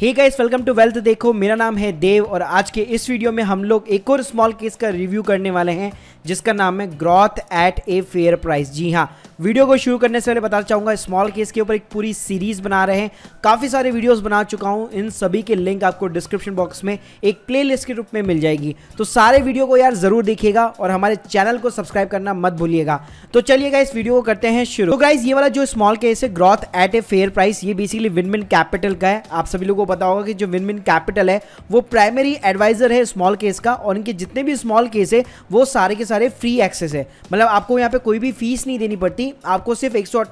hey guys welcome to wealth देखो मेरा नाम है देव और आज के इस वीडियो में हम लोग एक और स्मॉल केस का रिव्यू करने वाले हैं जिसका नाम है growth at a fair price जी हाँ वीडियो को शुरू करने से पहले बताना चाहूंगा स्मॉल केस के ऊपर एक पूरी सीरीज़ बना रहे हैं काफ़ी सारे वीडियोस बना चुका हूं इन सभी के लिंक आपको डिस्क्रिप्शन बॉक्स में एक प्ले के रूप में मिल जाएगी तो सारे वीडियो को यार ज़रूर देखिएगा और हमारे चैनल को सब्सक्राइब करना मत भूलिएगा तो चलिएगा इस वीडियो को करते हैं शुरू तो गाइज ये वाला जो स्मॉल केस है growth at a fair price ये बेसिकली विनमिन कैपिटल का है आप सभी लोगों को पता होगा कि जो विनमिन कैपिटल है वो प्राइमरी एडवाइजर है स्मॉल केस का और इनके जितने भी स्मॉल केस है वो सारे के सारे फ्री एक्सेस है मतलब आपको यहाँ पे कोई भी फीस नहीं देनी पड़ती भी आपको सिर्फ एक सौ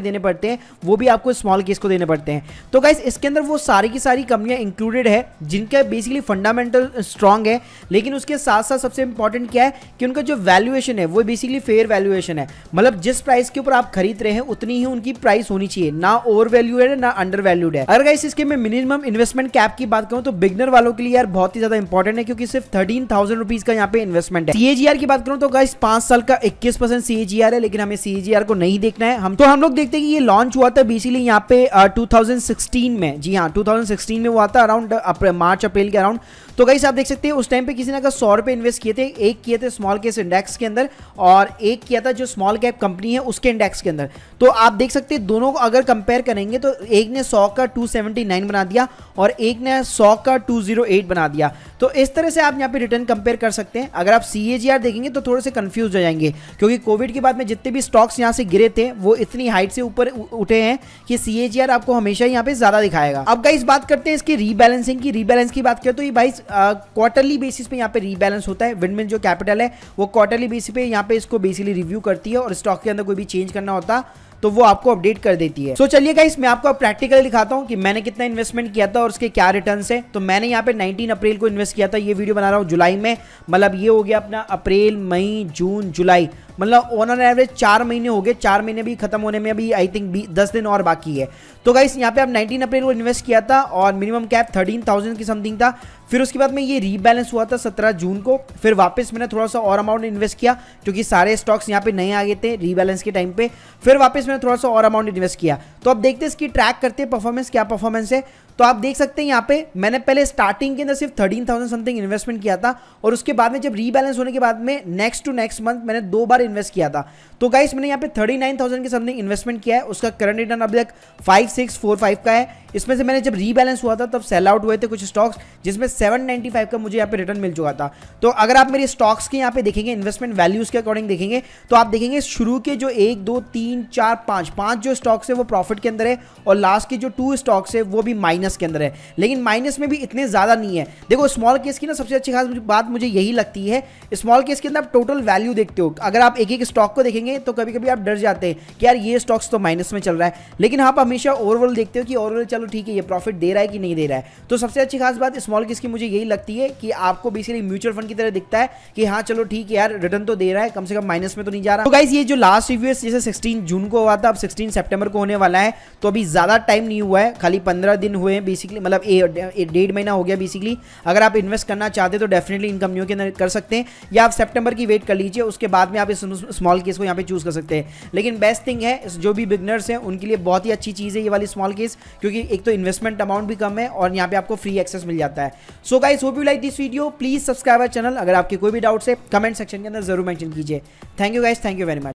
देने पड़ते हैं वो भी आपको स्मॉल केस को देने पड़ते हैं तो गाइस इसके अंदर वो सारी की सारी कंपनियां इंक्लूडेड है जिनका बेसिकली फंडामेंटल स्ट्रॉन्ग है लेकिन उसके साथ साथ सबसे इंपॉर्टेंट क्या है कि उनका जो वैल्यूएशन है वो बेसिकली फेयर वैल्यूएशन है मतलब जिस प्राइस के ऊपर आप खरीद रहे हैं उतनी ही उनकी प्राइस होनी चाहिए ना ओवर वैल्यूड है ना अंडर वैल्यूड है अगर गाइस इसके मैं मिनिमम इन्वेस्टमेंट कैप की बात करूं तो बिगनर वालों के लिए यार बहुत ही ज्यादा इंपॉर्टेंट है क्योंकि सिर्फ थर्टीन थाउजेंड का यहाँ पे इन्वेस्टमेंट है सीएजीआर की बात करूं तो गाइस पांच साल का इक्कीस परसेंट है लेकिन हमें सीएजीआर परिवार को नहीं देखना है हम तो हम लोग देखते हैं कि ये लॉन्च हुआ था बेसिकली यहाँ पे आ, uh, 2016 में जी हाँ 2016 में हुआ था अराउंड uh, मार्च अप्रैल के अराउंड तो कई आप देख सकते हैं उस टाइम पे किसी ने अगर सौ रुपये इन्वेस्ट किए थे एक किए थे स्मॉल केस इंडेक्स के अंदर और एक किया था जो स्मॉल कैप कंपनी है उसके इंडेक्स के अंदर तो आप देख सकते हैं दोनों को अगर कंपेयर करेंगे तो एक ने सौ का 279 बना दिया और एक ने सौ का 208 बना दिया तो इस तरह से आप यहाँ पे रिटर्न कंपेयर कर सकते हैं अगर आप सी देखेंगे तो थोड़े से कंफ्यूज हो जाएंगे क्योंकि कोविड के बाद में जितने भी स्टॉक्स यहाँ यहाँ से गिरे थे वो इतनी हाइट से ऊपर उठे हैं कि सी आपको हमेशा यहाँ पे ज्यादा दिखाएगा अब गाइस बात करते हैं इसकी रीबैलेंसिंग की रीबैलेंस की बात करें तो ये भाई क्वार्टरली बेसिस पे यहाँ पे रीबैलेंस होता है विंडमिल जो कैपिटल है वो क्वार्टरली बेसिस पे यहाँ पे इसको बेसिकली रिव्यू करती है और स्टॉक के अंदर कोई भी चेंज करना होता तो वो आपको अपडेट कर देती है सो so, चलिए गाइस मैं आपको प्रैक्टिकल दिखाता हूँ कि मैंने कितना इन्वेस्टमेंट किया था और उसके क्या रिटर्न है तो मैंने यहाँ पे 19 अप्रैल को इन्वेस्ट किया था ये वीडियो बना रहा हूँ जुलाई में मतलब ये हो गया अपना अप्रैल मई जून जुलाई मतलब ऑन एन एवरेज चार महीने हो गए चार महीने भी खत्म होने में अभी आई थिंक दस दिन और बाकी है तो गाइस यहाँ पे आप 19 अप्रैल को इन्वेस्ट किया था और मिनिमम कैप 13,000 की समथिंग था फिर उसके बाद में ये रीबैलेंस हुआ था 17 जून को फिर वापस मैंने थोड़ा सा और अमाउंट इन्वेस्ट किया क्योंकि सारे स्टॉक्स यहाँ पे नए आ गए थे रीबैलेंस के टाइम पे फिर वापस मैंने थोड़ा सा और अमाउंट इन्वेस्ट किया तो अब देखते हैं इसकी ट्रैक करते हैं परफॉर्मेंस क्या परफॉर्मेंस है तो आप देख सकते हैं यहाँ पे मैंने पहले स्टार्टिंग के अंदर सिर्फ थर्टीन थाउजेंड समथिंग इन्वेस्टमेंट किया था और उसके बाद में जब रीबैलेंस होने के बाद में नेक्स्ट टू नेक्स्ट मंथ मैंने दो बार इन्वेस्ट किया था तो गाइस मैंने यहाँ पे थर्टी नाइन थाउजेंड के समथिंग इन्वेस्टमेंट किया है उसका करंट रिटर्न अभी तक फाइव सिक्स फोर फाइव का है इसमें से मैंने जब रीबैलेंस हुआ था तब सेल आउट हुए थे कुछ स्टॉक्स जिसमें 795 का मुझे यहाँ पे रिटर्न मिल चुका था तो अगर आप मेरे स्टॉक्स के यहाँ पे देखेंगे इन्वेस्टमेंट वैल्यूज के अकॉर्डिंग देखेंगे तो आप देखेंगे शुरू के जो एक दो तीन चार पाँच पाँच जो स्टॉक्स है वो प्रॉफिट के अंदर है और लास्ट के जो टू स्टॉक्स है वो भी माइनस के अंदर है लेकिन माइनस में भी इतने ज़्यादा नहीं है देखो स्मॉल केस की ना सबसे अच्छी खास बात मुझे यही लगती है स्मॉल केस के अंदर आप टोटल वैल्यू देखते हो अगर आप एक एक स्टॉक को देखेंगे तो कभी कभी आप डर जाते हैं कि यार ये स्टॉक्स तो माइनस में चल रहा है लेकिन आप हमेशा ओवरऑल देखते हो कि ओवरऑल चल चलो ठीक है ये प्रॉफिट दे रहा है कि नहीं दे रहा है तो सबसे अच्छी खास बात स्मॉल किस की मुझे यही लगती है कि आपको बेसिकली म्यूचुअल फंड की तरह दिखता है कि हाँ चलो ठीक है यार रिटर्न तो दे रहा है कम से कम माइनस में तो नहीं जा रहा तो गाइस ये जो लास्ट रिव्यू है जैसे सिक्सटीन जून को हुआ था अब सिक्सटीन सेप्टेबर को होने वाला है तो अभी ज़्यादा टाइम नहीं हुआ है खाली पंद्रह दिन हुए हैं बेसिकली मतलब डेढ़ महीना हो गया बेसिकली अगर आप इन्वेस्ट करना चाहते तो डेफिनेटली इन कंपनियों के अंदर कर सकते हैं या आप सेप्टेबर की वेट कर लीजिए उसके बाद में आप इस स्मॉल केस को यहाँ पे चूज़ कर सकते हैं लेकिन बेस्ट थिंग है जो भी बिगनर्स हैं उनके लिए बहुत ही अच्छी चीज़ है ये वाली स्मॉल केस क्योंकि एक तो इन्वेस्टमेंट अमाउंट भी कम है और यहाँ पे आपको फ्री एक्सेस मिल जाता है so guys hope you like this video please subscribe our channel अगर आपके कोई भी डाउट्स है कमेंट सेक्शन के अंदर जरूर मैंशन कीजिए thank you guys thank you very much